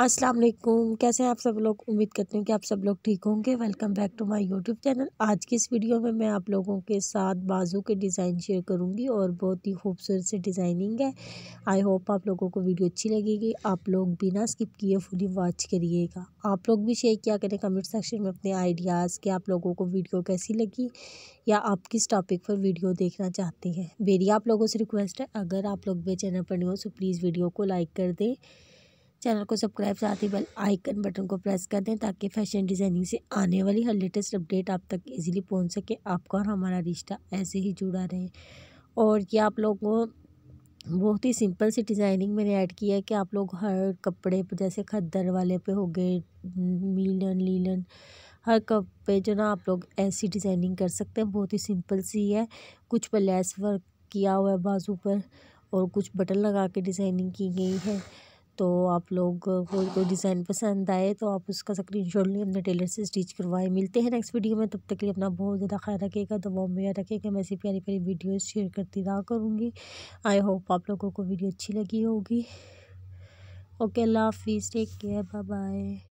अस्सलाम वालेकुम कैसे हैं आप सब लोग उम्मीद करती हूँ कि आप सब लोग ठीक होंगे welcome back to my YouTube channel आज की इस वीडियो में मैं आप लोगों के साथ बाजू के डिज़ाइन शेयर करूँगी और बहुत ही खूबसूरत से डिज़ाइनिंग है आई होप आप लोगों को वीडियो अच्छी लगेगी आप लोग बिना स्किप किए फुली वॉच करिएगा आप लोग भी शेयर किया करें कमेंट सेक्शन में अपने आइडियाज़ के आप लोगों को वीडियो कैसी लगी या आप किस टॉपिक पर वीडियो देखना चाहते हैं मेरी आप लोगों से रिक्वेस्ट है अगर आप लोग मेरे चैनल पर नहीं हो तो प्लीज़ वीडियो को लाइक कर दें चैनल को सब्सक्राइब साथ ही बेल आइकन बटन को प्रेस कर दें ताकि फैशन डिज़ाइनिंग से आने वाली हर लेटेस्ट अपडेट आप तक इजीली पहुंच सके आपका और हमारा रिश्ता ऐसे ही जुड़ा रहे और ये आप लोगों बहुत ही सिंपल सी डिज़ाइनिंग मैंने ऐड किया है कि आप लोग हर कपड़े पर जैसे खद्दर वाले पे हो गए मीलन लीलन हर कप पे जो ना आप लोग ऐसी डिज़ाइनिंग कर सकते हैं बहुत ही सिंपल सी है कुछ पर लेस वर्क किया हुआ है बाजू पर और कुछ बटन लगा के डिज़ाइनिंग की गई है तो आप लोग को कोई डिज़ाइन पसंद आए तो आप उसका स्क्रीन शॉट लें अपने टेलर से स्टिच करवाए मिलते हैं नेक्स्ट वीडियो में तब तक के लिए अपना बहुत ज़्यादा ख्याल रखेगा तो वो याद रखेगा मैं ऐसी प्यारी प्यारी वीडियोज़ शेयर करती रहा करूँगी आई होप आप लोगों को वीडियो अच्छी लगी होगी ओके अल्लाह हाफिज़ टेक केयर बाय बाय